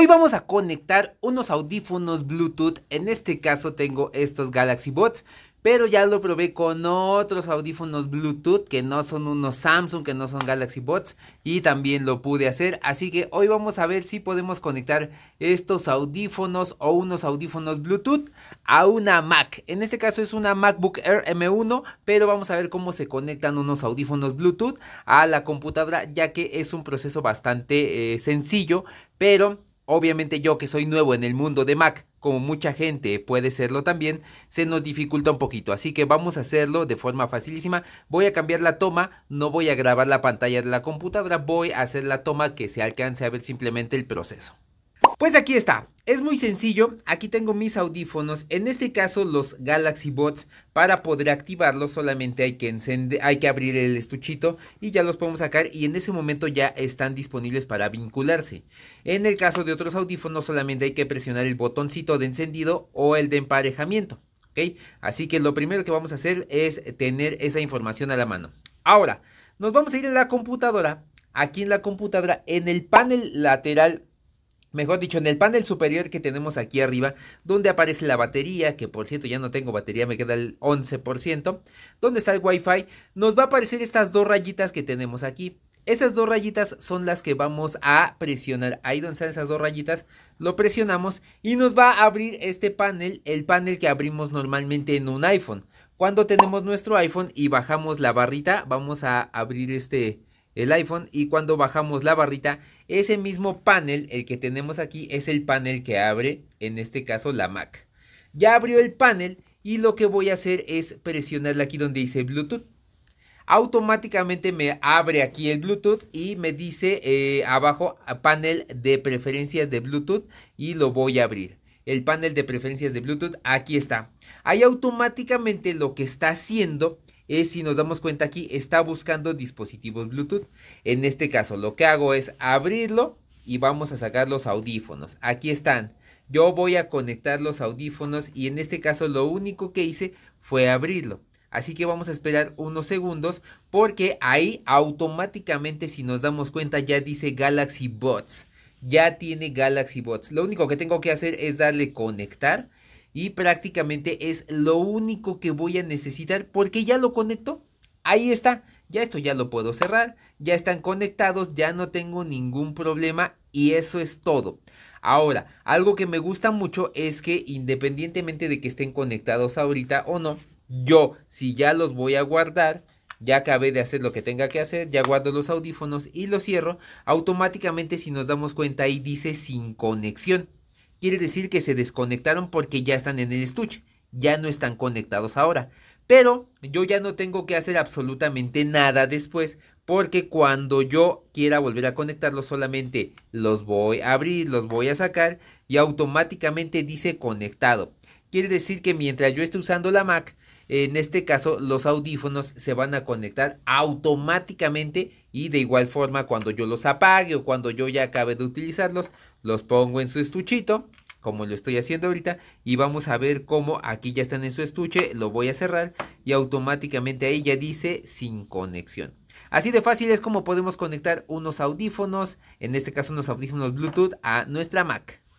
Hoy vamos a conectar unos audífonos Bluetooth, en este caso tengo estos Galaxy Bots, pero ya lo probé con otros audífonos Bluetooth que no son unos Samsung, que no son Galaxy Bots y también lo pude hacer, así que hoy vamos a ver si podemos conectar estos audífonos o unos audífonos Bluetooth a una Mac. En este caso es una MacBook Air M1, pero vamos a ver cómo se conectan unos audífonos Bluetooth a la computadora, ya que es un proceso bastante eh, sencillo, pero Obviamente yo que soy nuevo en el mundo de Mac, como mucha gente puede serlo también, se nos dificulta un poquito. Así que vamos a hacerlo de forma facilísima. Voy a cambiar la toma, no voy a grabar la pantalla de la computadora, voy a hacer la toma que se alcance a ver simplemente el proceso. Pues aquí está. Es muy sencillo, aquí tengo mis audífonos, en este caso los Galaxy Bots, para poder activarlos solamente hay que, encender, hay que abrir el estuchito y ya los podemos sacar y en ese momento ya están disponibles para vincularse. En el caso de otros audífonos solamente hay que presionar el botoncito de encendido o el de emparejamiento. Así que lo primero que vamos a hacer es tener esa información a la mano. Ahora, nos vamos a ir a la computadora. Aquí en la computadora, en el panel lateral Mejor dicho, en el panel superior que tenemos aquí arriba, donde aparece la batería, que por cierto ya no tengo batería, me queda el 11%, donde está el Wi-Fi, nos va a aparecer estas dos rayitas que tenemos aquí. Esas dos rayitas son las que vamos a presionar. Ahí donde están esas dos rayitas, lo presionamos y nos va a abrir este panel, el panel que abrimos normalmente en un iPhone. Cuando tenemos nuestro iPhone y bajamos la barrita, vamos a abrir este el iPhone y cuando bajamos la barrita, ese mismo panel, el que tenemos aquí, es el panel que abre, en este caso la Mac. Ya abrió el panel y lo que voy a hacer es presionarle aquí donde dice Bluetooth. Automáticamente me abre aquí el Bluetooth y me dice eh, abajo panel de preferencias de Bluetooth y lo voy a abrir. El panel de preferencias de Bluetooth, aquí está. Ahí automáticamente lo que está haciendo es si nos damos cuenta aquí, está buscando dispositivos Bluetooth. En este caso lo que hago es abrirlo y vamos a sacar los audífonos. Aquí están. Yo voy a conectar los audífonos y en este caso lo único que hice fue abrirlo. Así que vamos a esperar unos segundos porque ahí automáticamente si nos damos cuenta ya dice Galaxy Bots. Ya tiene Galaxy Bots. Lo único que tengo que hacer es darle conectar y prácticamente es lo único que voy a necesitar porque ya lo conecto. Ahí está, ya esto ya lo puedo cerrar, ya están conectados, ya no tengo ningún problema y eso es todo. Ahora, algo que me gusta mucho es que independientemente de que estén conectados ahorita o no, yo si ya los voy a guardar, ya acabé de hacer lo que tenga que hacer, ya guardo los audífonos y los cierro, automáticamente si nos damos cuenta ahí dice sin conexión quiere decir que se desconectaron porque ya están en el estuche, ya no están conectados ahora. Pero yo ya no tengo que hacer absolutamente nada después porque cuando yo quiera volver a conectarlos solamente los voy a abrir, los voy a sacar y automáticamente dice conectado. Quiere decir que mientras yo esté usando la Mac, en este caso, los audífonos se van a conectar automáticamente y de igual forma cuando yo los apague o cuando yo ya acabe de utilizarlos, los pongo en su estuchito, como lo estoy haciendo ahorita, y vamos a ver cómo aquí ya están en su estuche, lo voy a cerrar y automáticamente ahí ya dice sin conexión. Así de fácil es como podemos conectar unos audífonos, en este caso unos audífonos Bluetooth, a nuestra Mac.